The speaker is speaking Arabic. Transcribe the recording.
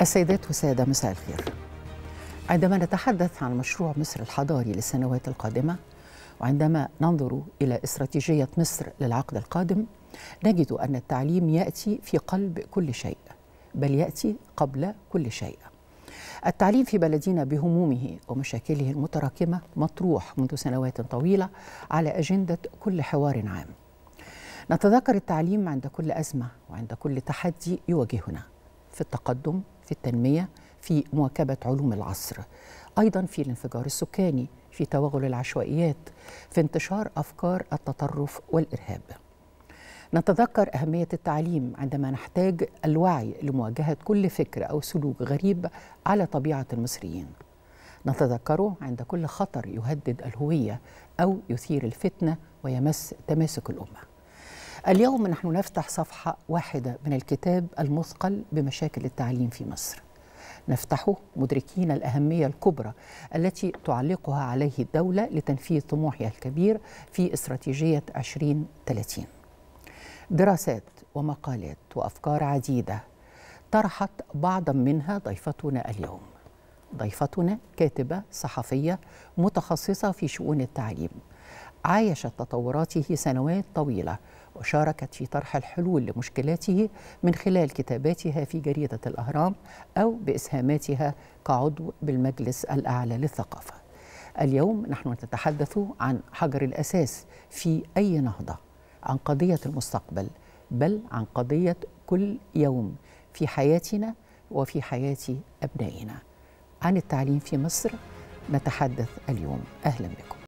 السيدات والسادة مساء الخير عندما نتحدث عن مشروع مصر الحضاري للسنوات القادمة وعندما ننظر إلى استراتيجية مصر للعقد القادم نجد أن التعليم يأتي في قلب كل شيء بل يأتي قبل كل شيء التعليم في بلدنا بهمومه ومشاكله المتراكمة مطروح منذ سنوات طويلة على أجندة كل حوار عام نتذكر التعليم عند كل أزمة وعند كل تحدي يواجهنا في التقدم في التنمية في مواكبة علوم العصر أيضا في الانفجار السكاني في توغل العشوائيات في انتشار أفكار التطرف والإرهاب نتذكر أهمية التعليم عندما نحتاج الوعي لمواجهة كل فكر أو سلوك غريب على طبيعة المصريين نتذكره عند كل خطر يهدد الهوية أو يثير الفتنة ويمس تماسك الأمة اليوم نحن نفتح صفحة واحدة من الكتاب المثقل بمشاكل التعليم في مصر نفتحه مدركين الأهمية الكبرى التي تعلقها عليه الدولة لتنفيذ طموحها الكبير في استراتيجية 2030 دراسات ومقالات وأفكار عديدة طرحت بعضا منها ضيفتنا اليوم ضيفتنا كاتبة صحفية متخصصة في شؤون التعليم عايشت تطوراته سنوات طويلة وشاركت في طرح الحلول لمشكلاته من خلال كتاباتها في جريدة الأهرام أو بإسهاماتها كعضو بالمجلس الأعلى للثقافة اليوم نحن نتحدث عن حجر الأساس في أي نهضة عن قضية المستقبل بل عن قضية كل يوم في حياتنا وفي حياة أبنائنا عن التعليم في مصر نتحدث اليوم أهلا بكم